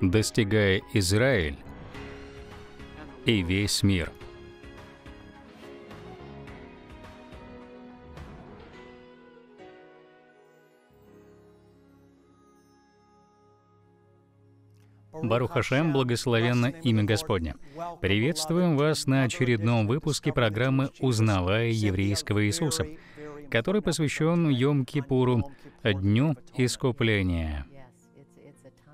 достигая Израиль и весь мир. Барух Хашем, благословенно имя Господне. Приветствуем вас на очередном выпуске программы «Узнавая еврейского Иисуса», который посвящен Йом-Кипуру, Дню Искупления.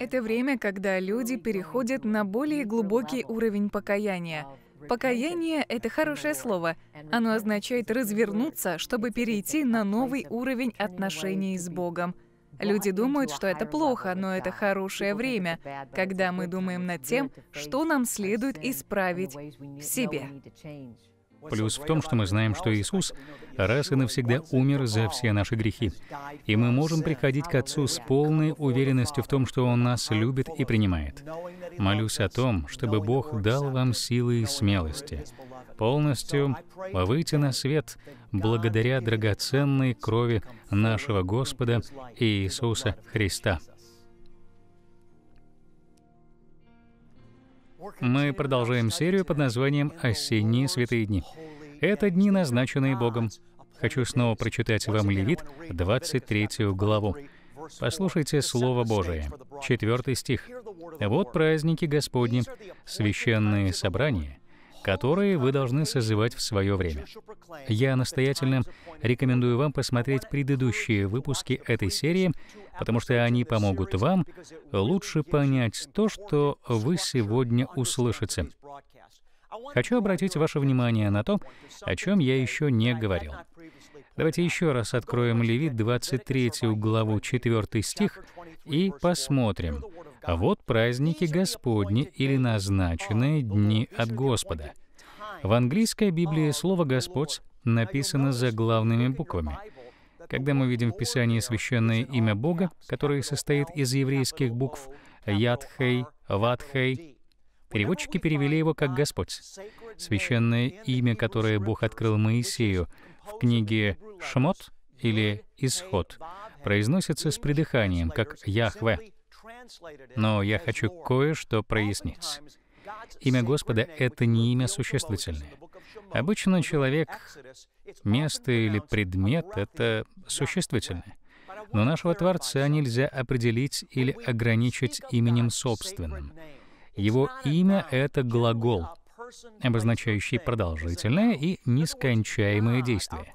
Это время, когда люди переходят на более глубокий уровень покаяния. Покаяние — это хорошее слово. Оно означает развернуться, чтобы перейти на новый уровень отношений с Богом. Люди думают, что это плохо, но это хорошее время, когда мы думаем над тем, что нам следует исправить в себе. Плюс в том, что мы знаем, что Иисус раз и навсегда умер за все наши грехи. И мы можем приходить к Отцу с полной уверенностью в том, что Он нас любит и принимает. Молюсь о том, чтобы Бог дал вам силы и смелости, полностью выйти на свет благодаря драгоценной крови нашего Господа Иисуса Христа. Мы продолжаем серию под названием «Осенние святые дни». Это дни, назначенные Богом. Хочу снова прочитать вам Левит, 23 главу. Послушайте Слово Божие. Четвертый стих. «Вот праздники Господни, священные собрания, которые вы должны созывать в свое время. Я настоятельно рекомендую вам посмотреть предыдущие выпуски этой серии, потому что они помогут вам лучше понять то, что вы сегодня услышите. Хочу обратить ваше внимание на то, о чем я еще не говорил. Давайте еще раз откроем Левит 23 главу 4 стих и посмотрим. Вот праздники Господни или назначенные дни от Господа. В английской Библии слово «Господь» написано за главными буквами. Когда мы видим в Писании священное имя Бога, которое состоит из еврейских букв Ядхей, Ватхей, переводчики перевели его как «Господь». Священное имя, которое Бог открыл Моисею в книге «Шмот» или «Исход», произносится с придыханием, как «Яхве». Но я хочу кое-что прояснить. Имя Господа — это не имя существительное. Обычно человек, место или предмет — это существительное. Но нашего Творца нельзя определить или ограничить именем собственным. Его имя — это глагол, обозначающий продолжительное и нескончаемое действие.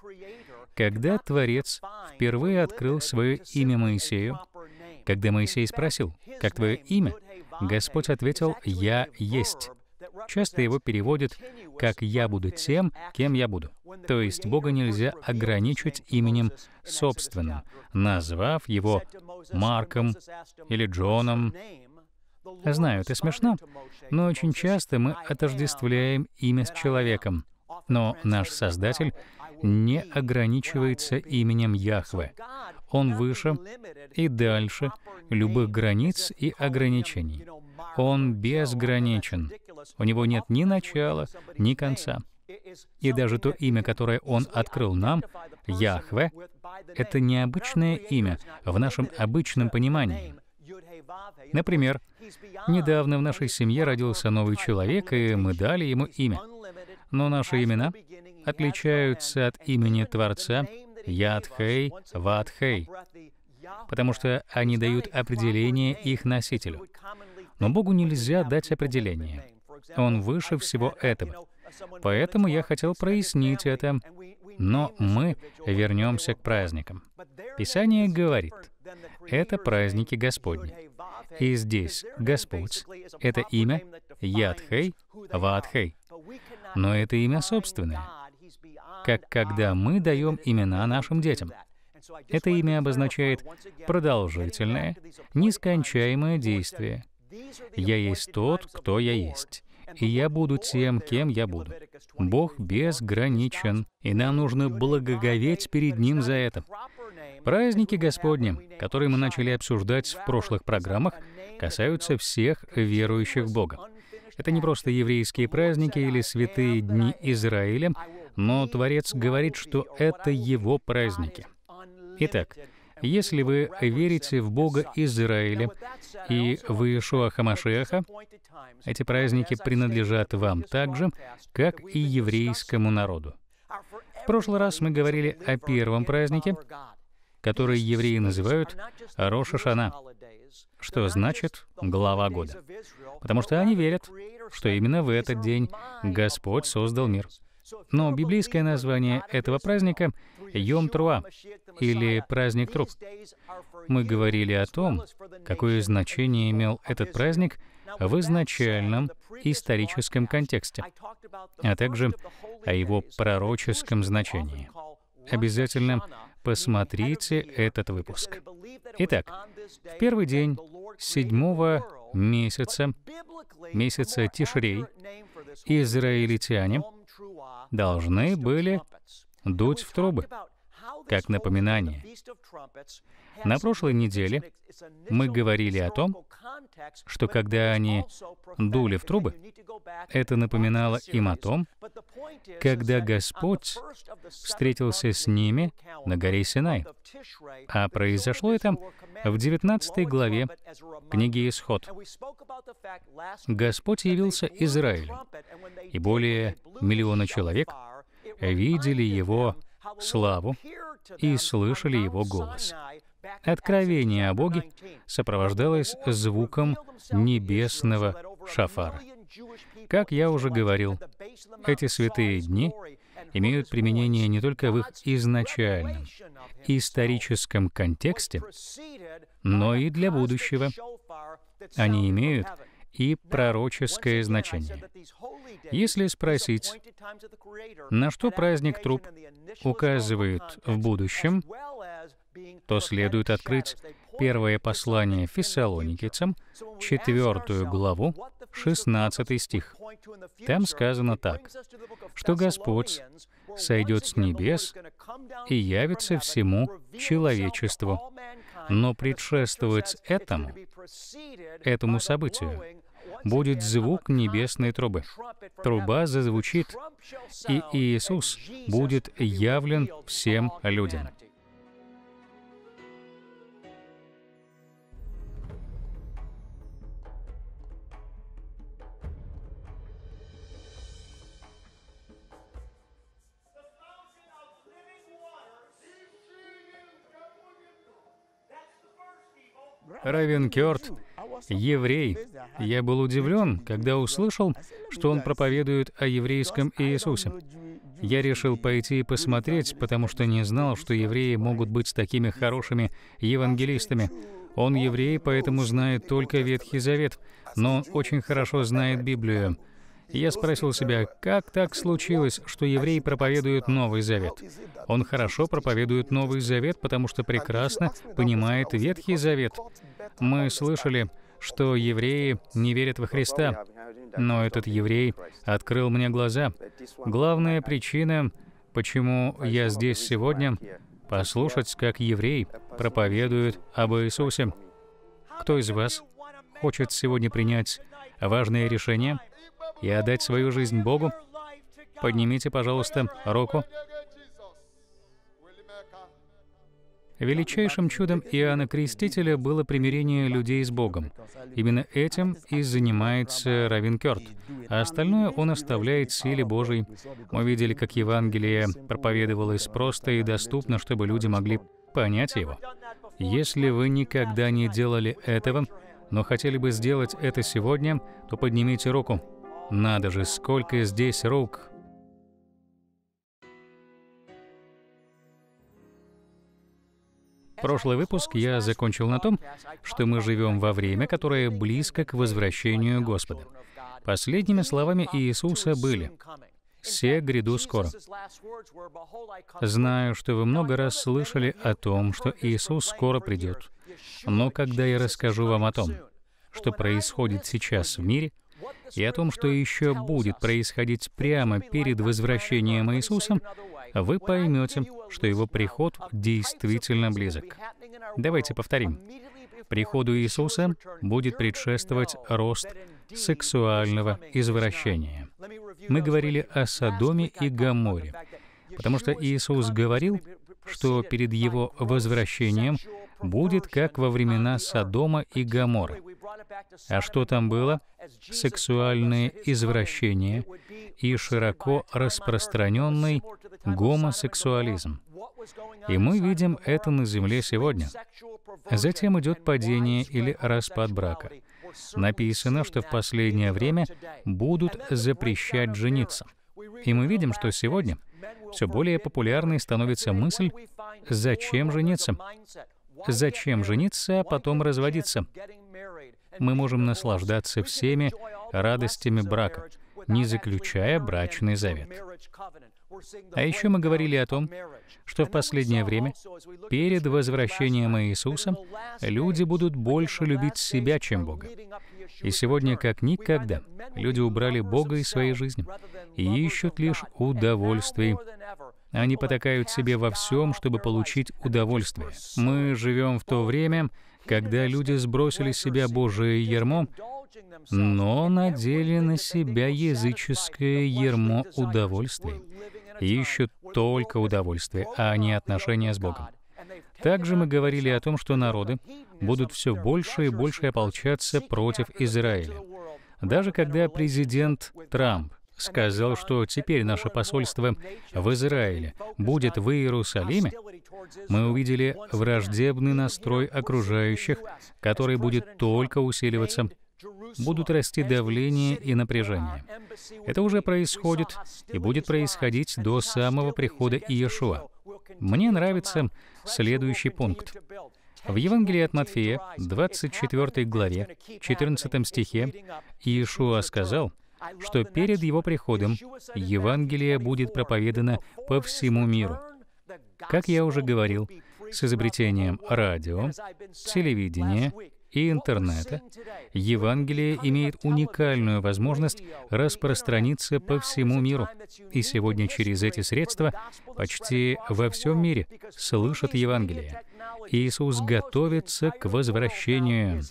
Когда Творец впервые открыл свое имя Моисею, когда Моисей спросил, «Как твое имя?» Господь ответил, «Я есть». Часто его переводят как «я буду тем, кем я буду». То есть Бога нельзя ограничить именем собственным, назвав его Марком или Джоном. Знаю, это смешно, но очень часто мы отождествляем имя с человеком. Но наш Создатель не ограничивается именем Яхве. Он выше и дальше любых границ и ограничений. Он безграничен. У него нет ни начала, ни конца. И даже то имя, которое Он открыл нам, Яхве, это необычное имя в нашем обычном понимании. Например, недавно в нашей семье родился новый человек, и мы дали ему имя. Но наши имена отличаются от имени Творца Ядхей, Вадхей, потому что они дают определение их носителю. Но Богу нельзя дать определение. Он выше всего этого. Поэтому я хотел прояснить это. Но мы вернемся к праздникам. Писание говорит, это праздники Господни. И здесь Господь — это имя Ядхей, Вадхей. Но это имя собственное как когда мы даем имена нашим детям. Это имя обозначает продолжительное, нескончаемое действие. «Я есть тот, кто я есть» и я буду тем, кем я буду. Бог безграничен, и нам нужно благоговеть перед Ним за это. Праздники Господни, которые мы начали обсуждать в прошлых программах, касаются всех верующих в Бога. Это не просто еврейские праздники или святые дни Израиля, но Творец говорит, что это его праздники. Итак, если вы верите в Бога Израиля и в Иешуа Хамашеха, эти праздники принадлежат вам так же, как и еврейскому народу. В прошлый раз мы говорили о первом празднике, который евреи называют Роша Шана, что значит «глава года», потому что они верят, что именно в этот день Господь создал мир. Но библейское название этого праздника — Йом Труа, или праздник труп. Мы говорили о том, какое значение имел этот праздник в изначальном историческом контексте, а также о его пророческом значении. Обязательно посмотрите этот выпуск. Итак, в первый день седьмого месяца, месяца Тишрей, израильтяне должны были дуть в трубы как напоминание. На прошлой неделе мы говорили о том, что когда они дули в трубы, это напоминало им о том, когда Господь встретился с ними на горе Синай. А произошло это в 19 главе книги «Исход». Господь явился Израилю, и более миллиона человек видели его славу и слышали его голос. Откровение о Боге сопровождалось звуком небесного шафара. Как я уже говорил, эти святые дни имеют применение не только в их изначальном, историческом контексте, но и для будущего. Они имеют и пророческое значение. Если спросить, на что праздник труп указывает в будущем, то следует открыть первое послание фессалоникийцам, четвертую главу, 16 стих. Там сказано так, что Господь сойдет с небес и явится всему человечеству. Но предшествовать этому, этому событию, будет звук небесной трубы. Труба зазвучит, и Иисус будет явлен всем людям. Равен Кёрт еврей. Я был удивлен, когда услышал, что он проповедует о еврейском Иисусе. Я решил пойти и посмотреть, потому что не знал, что евреи могут быть такими хорошими евангелистами. Он еврей, поэтому знает только Ветхий Завет, но очень хорошо знает Библию. Я спросил себя, как так случилось, что еврей проповедует Новый Завет? Он хорошо проповедует Новый Завет, потому что прекрасно понимает Ветхий Завет. Мы слышали, что евреи не верят во Христа, но этот еврей открыл мне глаза. Главная причина, почему я здесь сегодня, послушать, как еврей проповедует об Иисусе. Кто из вас хочет сегодня принять важное решение и отдать свою жизнь Богу? Поднимите, пожалуйста, руку. Величайшим чудом Иоанна Крестителя было примирение людей с Богом. Именно этим и занимается Равин Кёрт, а остальное он оставляет силе Божией. Мы видели, как Евангелие проповедовалось просто и доступно, чтобы люди могли понять его. Если вы никогда не делали этого, но хотели бы сделать это сегодня, то поднимите руку. Надо же, сколько здесь рук! Прошлый выпуск я закончил на том, что мы живем во время, которое близко к возвращению Господа. Последними словами Иисуса были «Се гряду скоро». Знаю, что вы много раз слышали о том, что Иисус скоро придет. Но когда я расскажу вам о том, что происходит сейчас в мире, и о том, что еще будет происходить прямо перед возвращением Иисуса, вы поймете, что его приход действительно близок. Давайте повторим. Приходу Иисуса будет предшествовать рост сексуального извращения. Мы говорили о Содоме и Гаморе, потому что Иисус говорил, что перед его возвращением будет как во времена Содома и Гамора. А что там было? Сексуальные извращения и широко распространенный гомосексуализм. И мы видим это на Земле сегодня. Затем идет падение или распад брака. Написано, что в последнее время будут запрещать жениться. И мы видим, что сегодня все более популярной становится мысль «Зачем жениться?» зачем жениться, а потом разводиться. Мы можем наслаждаться всеми радостями брака, не заключая брачный завет. А еще мы говорили о том, что в последнее время, перед возвращением Иисуса, люди будут больше любить себя, чем Бога. И сегодня, как никогда, люди убрали Бога из своей жизни и ищут лишь удовольствий они потакают себе во всем, чтобы получить удовольствие. Мы живем в то время, когда люди сбросили с себя Божие ярмо, но надели на себя языческое ярмо удовольствия. Ищут только удовольствие, а не отношения с Богом. Также мы говорили о том, что народы будут все больше и больше ополчаться против Израиля. Даже когда президент Трамп сказал, что теперь наше посольство в Израиле будет в Иерусалиме, мы увидели враждебный настрой окружающих, который будет только усиливаться будут расти давление и напряжение. Это уже происходит и будет происходить до самого прихода Иешуа. Мне нравится следующий пункт. В Евангелии от Матфея, 24 главе, 14 стихе, Иешуа сказал — что перед его приходом Евангелие будет проповедано по всему миру. Как я уже говорил, с изобретением радио, телевидения и интернета, Евангелие имеет уникальную возможность распространиться по всему миру. И сегодня через эти средства почти во всем мире слышат Евангелие. Иисус готовится к возвращению.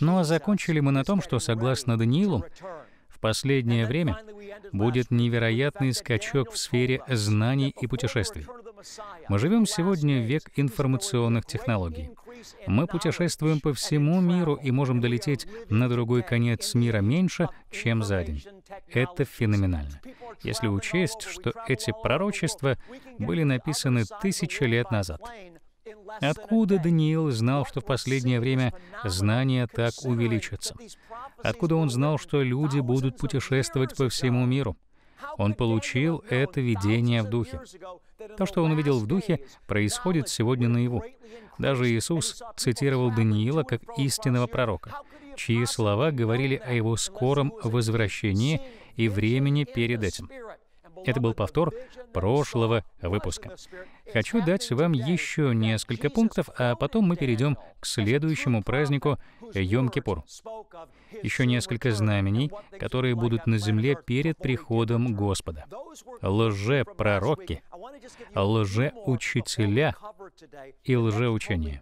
Ну а закончили мы на том, что, согласно Даниилу, в последнее время будет невероятный скачок в сфере знаний и путешествий. Мы живем сегодня в век информационных технологий. Мы путешествуем по всему миру и можем долететь на другой конец мира меньше, чем за день. Это феноменально. Если учесть, что эти пророчества были написаны тысячи лет назад. Откуда Даниил знал, что в последнее время знания так увеличатся? Откуда он знал, что люди будут путешествовать по всему миру? Он получил это видение в Духе. То, что он увидел в Духе, происходит сегодня наяву. Даже Иисус цитировал Даниила как истинного пророка, чьи слова говорили о его скором возвращении и времени перед этим. Это был повтор прошлого выпуска. Хочу дать вам еще несколько пунктов, а потом мы перейдем к следующему празднику Йом-Кипур. Еще несколько знамений, которые будут на земле перед приходом Господа. Лже-пророки, лже-учителя и лже-учения.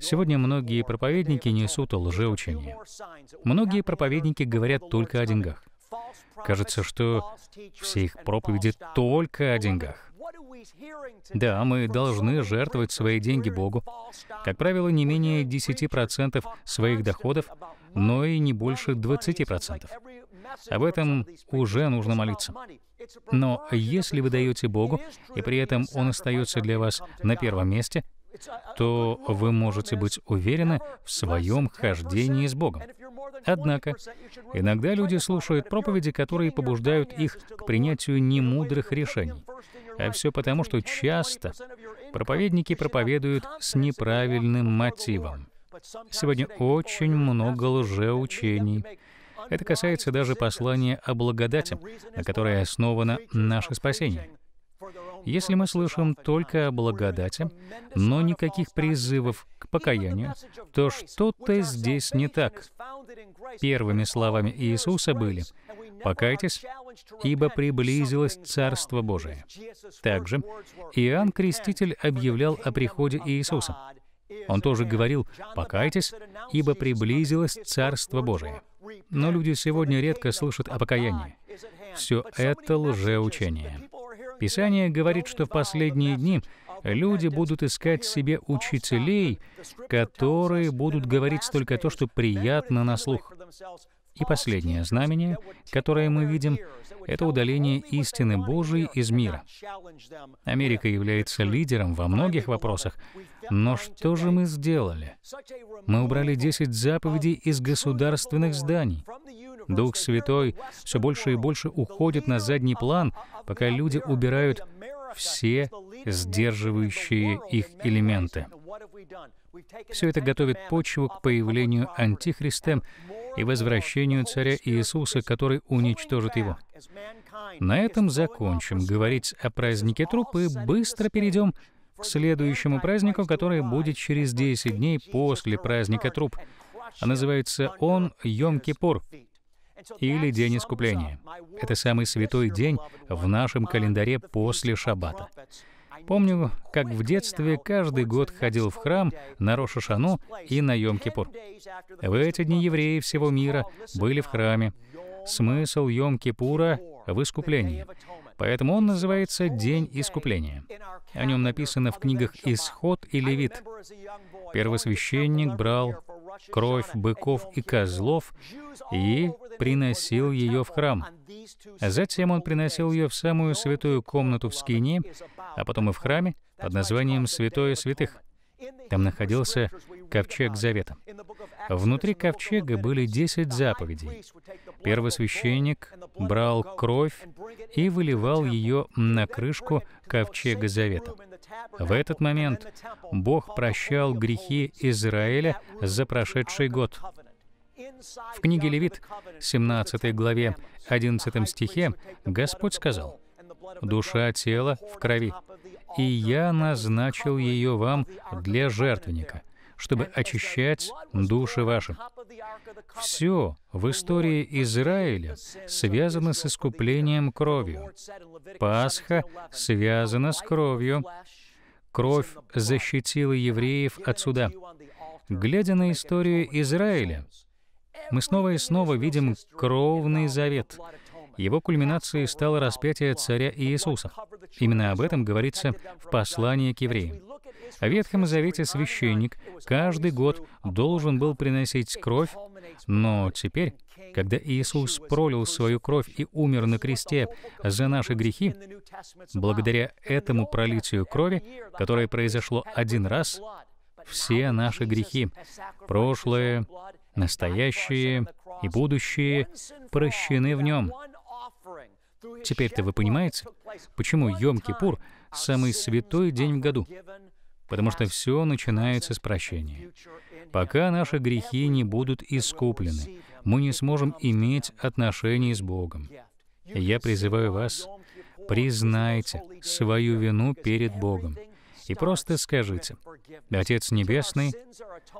Сегодня многие проповедники несут лжеучение. Многие проповедники говорят только о деньгах. Кажется, что все их проповеди только о деньгах. Да, мы должны жертвовать свои деньги Богу. Как правило, не менее 10% своих доходов, но и не больше 20%. Об этом уже нужно молиться. Но если вы даете Богу, и при этом Он остается для вас на первом месте — то вы можете быть уверены в своем хождении с Богом. Однако, иногда люди слушают проповеди, которые побуждают их к принятию немудрых решений. А все потому, что часто проповедники проповедуют с неправильным мотивом. Сегодня очень много лжеучений. Это касается даже послания о благодати, на которой основано наше спасение. Если мы слышим только о благодати, но никаких призывов к покаянию, то что-то здесь не так. Первыми словами Иисуса были «Покайтесь, ибо приблизилось Царство Божие». Также Иоанн Креститель объявлял о приходе Иисуса. Он тоже говорил «Покайтесь, ибо приблизилось Царство Божие». Но люди сегодня редко слышат о покаянии. Все это лжеучение. Писание говорит, что в последние дни люди будут искать себе учителей, которые будут говорить только то, что приятно на слух. И последнее знамение, которое мы видим, это удаление истины Божией из мира. Америка является лидером во многих вопросах, но что же мы сделали? Мы убрали 10 заповедей из государственных зданий. Дух Святой все больше и больше уходит на задний план, пока люди убирают все сдерживающие их элементы. Все это готовит почву к появлению Антихриста и возвращению Царя Иисуса, который уничтожит его. На этом закончим говорить о празднике труп и быстро перейдем к следующему празднику, который будет через 10 дней после праздника труп. А называется он Йом-Кипур, или День Искупления. Это самый святой день в нашем календаре после Шаббата. Помню, как в детстве каждый год ходил в храм на Рошашану и на Йом-Кипур. В эти дни евреи всего мира были в храме. Смысл Йом-Кипура в искуплении. Поэтому он называется День искупления. О нем написано в книгах «Исход» и «Левит». Первосвященник брал кровь быков и козлов и приносил ее в храм. Затем он приносил ее в самую святую комнату в скинии, а потом и в храме под названием «Святое святых». Там находился Ковчег Завета. Внутри ковчега были десять заповедей. Первосвященник брал кровь и выливал ее на крышку Ковчега Завета. В этот момент Бог прощал грехи Израиля за прошедший год. В книге Левит, 17 главе, 11 стихе, Господь сказал, «Душа тела в крови, и я назначил ее вам для жертвенника чтобы очищать души ваши. Все в истории Израиля связано с искуплением кровью. Пасха связана с кровью. Кровь защитила евреев от суда. Глядя на историю Израиля, мы снова и снова видим кровный завет. Его кульминацией стало распятие царя Иисуса. Именно об этом говорится в послании к евреям. В Ветхом Завете священник каждый год должен был приносить кровь, но теперь, когда Иисус пролил свою кровь и умер на кресте за наши грехи, благодаря этому пролитию крови, которое произошло один раз, все наши грехи, прошлое, настоящие и будущие, прощены в нем. Теперь-то вы понимаете, почему Йом-Кипур — самый святой день в году, потому что все начинается с прощения. Пока наши грехи не будут искуплены, мы не сможем иметь отношений с Богом. Я призываю вас, признайте свою вину перед Богом и просто скажите, «Отец Небесный,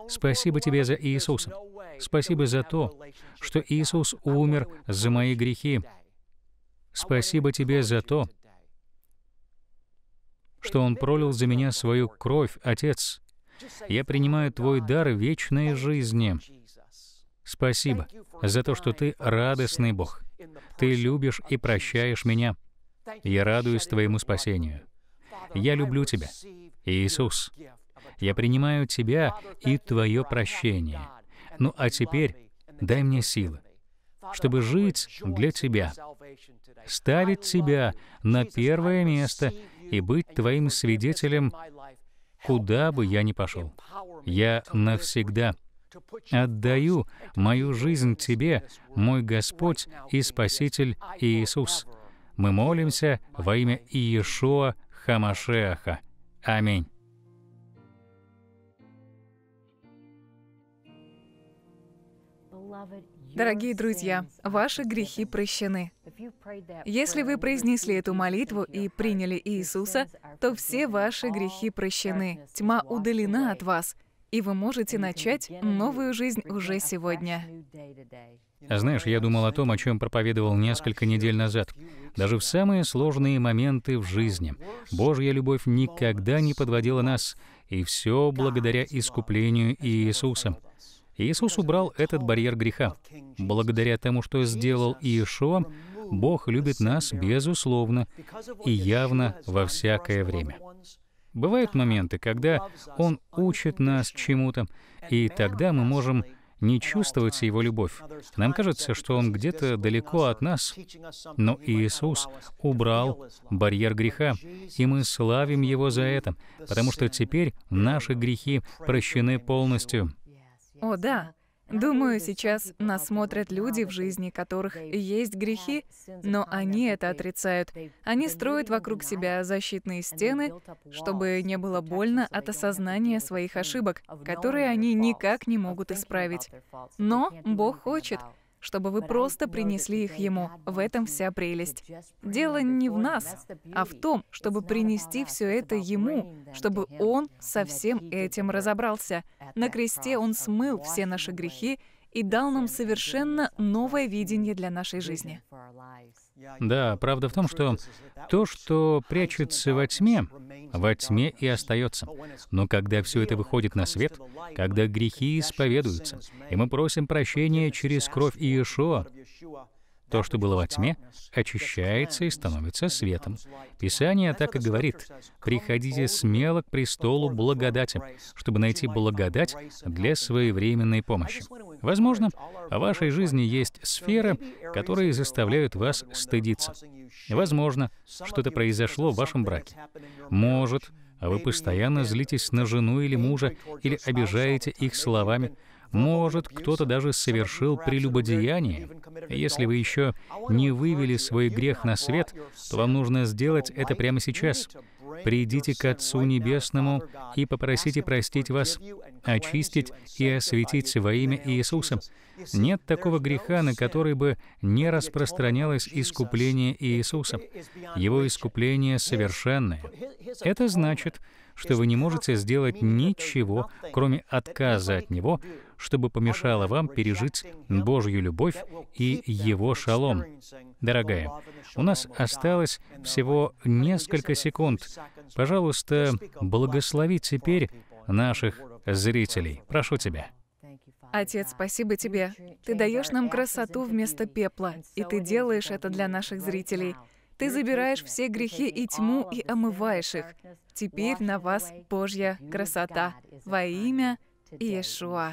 спасибо Тебе за Иисуса. Спасибо за то, что Иисус умер за мои грехи. Спасибо Тебе за то, что Он пролил за меня свою кровь, Отец. Я принимаю Твой дар вечной жизни. Спасибо за то, что Ты радостный Бог. Ты любишь и прощаешь меня. Я радуюсь Твоему спасению. Я люблю Тебя, Иисус. Я принимаю Тебя и Твое прощение. Ну а теперь дай мне силы, чтобы жить для Тебя, ставить Тебя на первое место и быть Твоим свидетелем, куда бы я ни пошел. Я навсегда отдаю мою жизнь Тебе, мой Господь и Спаситель Иисус. Мы молимся во имя Иешуа Хамашеаха. Аминь. Дорогие друзья, ваши грехи прощены. Если вы произнесли эту молитву и приняли Иисуса, то все ваши грехи прощены, тьма удалена от вас, и вы можете начать новую жизнь уже сегодня. Знаешь, я думал о том, о чем проповедовал несколько недель назад. Даже в самые сложные моменты в жизни Божья любовь никогда не подводила нас, и все благодаря искуплению Иисуса. Иисус убрал этот барьер греха. Благодаря тому, что сделал Иешуа, Бог любит нас безусловно и явно во всякое время. Бывают моменты, когда Он учит нас чему-то, и тогда мы можем не чувствовать Его любовь. Нам кажется, что Он где-то далеко от нас, но Иисус убрал барьер греха, и мы славим Его за это, потому что теперь наши грехи прощены полностью. О, да. Думаю, сейчас нас смотрят люди, в жизни которых есть грехи, но они это отрицают. Они строят вокруг себя защитные стены, чтобы не было больно от осознания своих ошибок, которые они никак не могут исправить. Но Бог хочет, чтобы вы просто принесли их Ему. В этом вся прелесть. Дело не в нас, а в том, чтобы принести все это Ему, чтобы Он со всем этим разобрался. На кресте Он смыл все наши грехи и дал нам совершенно новое видение для нашей жизни. Да, правда в том, что то, что прячется во тьме, во тьме и остается. Но когда все это выходит на свет, когда грехи исповедуются, и мы просим прощения через кровь Иешуа, то, что было во тьме, очищается и становится светом. Писание так и говорит, «Приходите смело к престолу благодати, чтобы найти благодать для своевременной помощи». Возможно, в вашей жизни есть сферы, которые заставляют вас стыдиться. Возможно, что-то произошло в вашем браке. Может, вы постоянно злитесь на жену или мужа, или обижаете их словами, может, кто-то даже совершил прелюбодеяние. Если вы еще не вывели свой грех на свет, то вам нужно сделать это прямо сейчас. Придите к Отцу Небесному и попросите простить вас, очистить и осветить во имя Иисуса. Нет такого греха, на который бы не распространялось искупление Иисуса. Его искупление совершенное. Это значит, что вы не можете сделать ничего, кроме отказа от Него, чтобы помешало вам пережить Божью любовь и Его шалом. Дорогая, у нас осталось всего несколько секунд. Пожалуйста, благослови теперь наших зрителей. Прошу тебя. Отец, спасибо тебе. Ты даешь нам красоту вместо пепла, и ты делаешь это для наших зрителей. Ты забираешь все грехи и тьму и омываешь их. Теперь на вас Божья красота во имя Иешуа.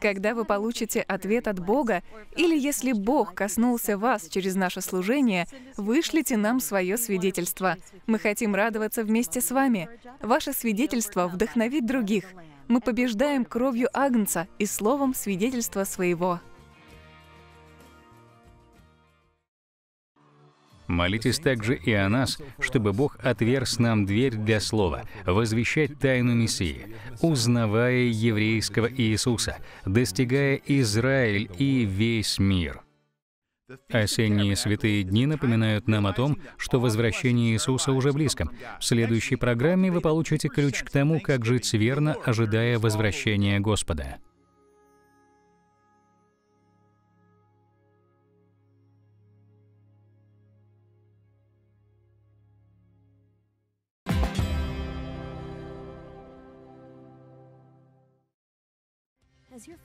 Когда вы получите ответ от Бога, или если Бог коснулся вас через наше служение, вышлите нам свое свидетельство. Мы хотим радоваться вместе с вами. Ваше свидетельство вдохновит других. Мы побеждаем кровью Агнца и словом свидетельства своего. Молитесь также и о нас, чтобы Бог отверз нам дверь для слова, возвещать тайну Мессии, узнавая еврейского Иисуса, достигая Израиль и весь мир. Осенние святые дни напоминают нам о том, что возвращение Иисуса уже близко. В следующей программе вы получите ключ к тому, как жить верно, ожидая возвращения Господа. your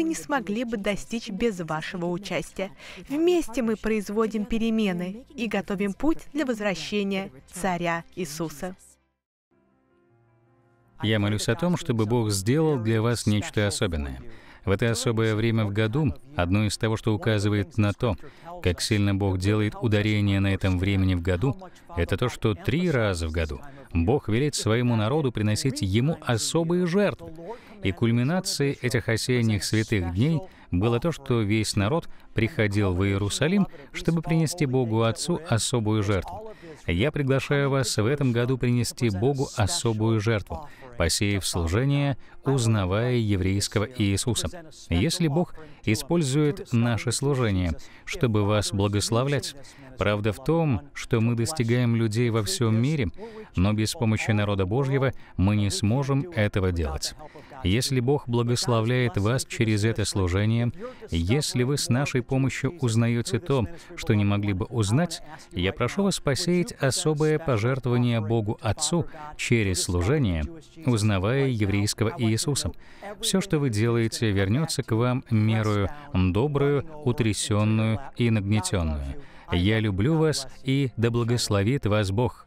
мы не смогли бы достичь без вашего участия. Вместе мы производим перемены и готовим путь для возвращения Царя Иисуса. Я молюсь о том, чтобы Бог сделал для вас нечто особенное. В это особое время в году одно из того, что указывает на то, как сильно Бог делает ударение на этом времени в году, это то, что три раза в году Бог велит своему народу приносить Ему особые жертвы. И кульминацией этих осенних святых дней было то, что весь народ приходил в Иерусалим, чтобы принести Богу Отцу особую жертву. Я приглашаю вас в этом году принести Богу особую жертву, посеяв служение, узнавая еврейского Иисуса. Если Бог использует наше служение, чтобы вас благословлять, правда в том, что мы достигаем людей во всем мире, но без помощи народа Божьего мы не сможем этого делать. Если Бог благословляет вас через это служение, если вы с нашей помощью узнаете то, что не могли бы узнать, я прошу вас посеять особое пожертвование Богу Отцу через служение, узнавая еврейского Иисуса. Все, что вы делаете, вернется к вам мерою добрую, утрясенную и нагнетенную. Я люблю вас, и да благословит вас Бог.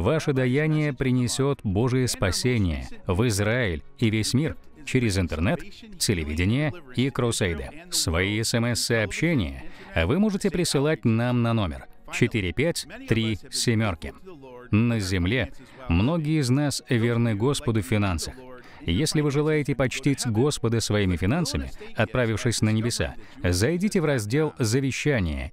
Ваше даяние принесет Божие спасение в Израиль и весь мир через интернет, телевидение и крусейды. Свои смс-сообщения вы можете присылать нам на номер 453 На земле многие из нас верны Господу в финансах. Если вы желаете почтить Господа своими финансами, отправившись на небеса, зайдите в раздел «Завещание»